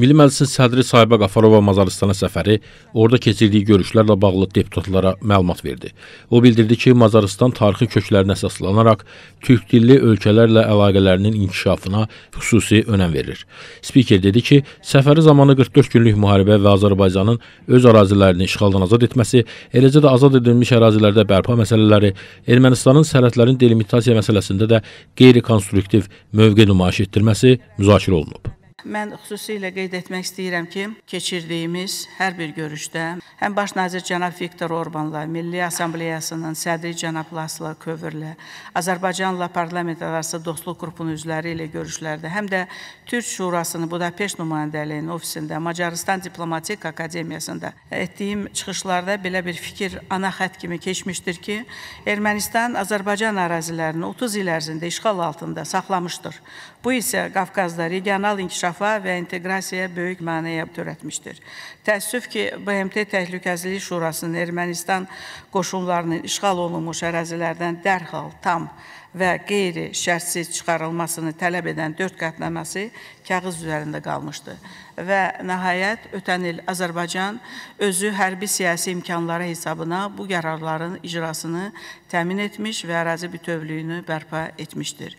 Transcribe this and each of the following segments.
Milli Məclisin sədri Sahiba Qafarova Mazaristana səfəri orada keçirdiyi görüşlərlə bağlı deputatlara məlumat verdi. O bildirdi ki, Mazaristan tarixi köklərinə əsaslanaraq türk dilli ölkələrlə əlaqələrinin inkişafına xüsusi önəm verir. Spiker dedi ki, səfəri zamanı 44 günlük müharibə və Azərbaycanın öz ərazilərini işğaldan azad etməsi, eləcə də azad edilmiş ərazilərdə bərpa məsələləri, Ermənistanın sərhədlərin delimitasiya məsələsində də qeyri-konstruktiv mövqe nümayiş etdirməsi müzakirə olunub. Mən xüsusilə qeyd etmək istəyirəm ki, keçirdiyimiz hər bir görüşdə həm baş nazir cənab Viktor Orbanla, Milli Assambleyasının sədri cənab Laslo Kövrlə, Azərbaycanla parlament arası dostluq qrupunun üzvləri ilə görüşlərdə, həm də Türk Şurasının Budapeşt nümayəndəliyinin ofisində, Macarıstan diplomatik akademiyasında etdiyim çıxışlarda belə bir fikir ana xətt kimi keçmişdir ki, Ermənistan Azərbaycan ərazilərini 30 il ərzində işğal altında saxlamışdır. Bu isə Qafqazda regional inkişaf inkişafa və inteqrasiyaya böyük mənəyə törətmişdir. Təəssüf ki, BMT Təhlükəsizlik Şurasının Ermənistan qoşunlarının işğal olunmuş ərazilərdən dərhal tam və qeyri-şərtsiz çıxarılmasını tələb edən dörd qətnaməsi kağız üzərində qalmışdı. Və nəhayət, ötən il Azərbaycan özü hərbi-siyasi imkanları hesabına bu qərarların icrasını təmin etmiş və ərazi bütövlüyünü bərpa etmişdir.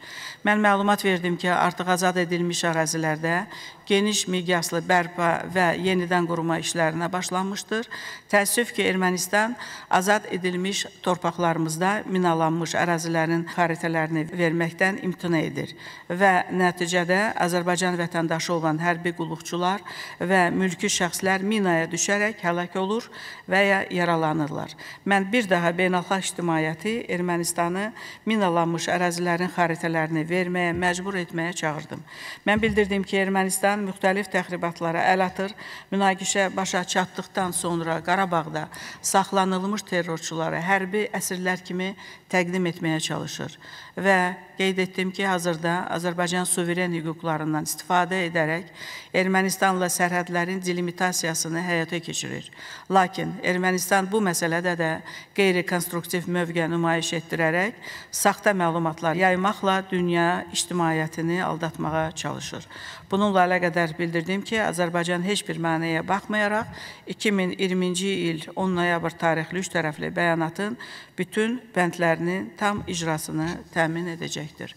Mən məlumat verdim ki, artıq azad edilmiş ərazilərdə geniş miqyaslı bərpa və yenidən quruma işlərinə başlanmışdır. Təəssüf ki, Ermənistan azad edilmiş torpaqlarımızda minalanmış ərazilərin xaritə vəzifələrini verməkdən imtina edir və nəticədə Azərbaycan vətəndaşı olan hərbi qulluqçular və mülki şəxslər minaya düşərək həlak olur və ya yaralanırlar. Mən bir daha beynəlxalq ictimaiyyəti Ermənistanı minalanmış ərazilərin xəritələrini verməyə məcbur etməyə çağırdım. Mən bildirdim ki, Ermənistan müxtəlif təxribatlara əl atır, münaqişə başa çatdıqdan sonra Qarabağda saxlanılmış terrorçulara hərbi əsirlər kimi təqdim etməyə çalışır və qeyd etdim ki, hazırda Azərbaycan suveren hüquqlarından istifadə edərək Ermənistanla sərhədlərin delimitasiyasını həyata keçirir. Lakin Ermənistan bu məsələdə də qeyri-konstruktiv mövqə nümayiş etdirərək saxta məlumatlar yaymaqla dünya ictimaiyyətini aldatmağa çalışır. Bununla əlaqədar bildirdim ki, Azərbaycan heç bir mənəyə baxmayaraq 2020-ci il 10 noyabr tarixli üç tərəfli bəyanatın bütün bəndlərinin tam icrasını təmin edəcəkdir.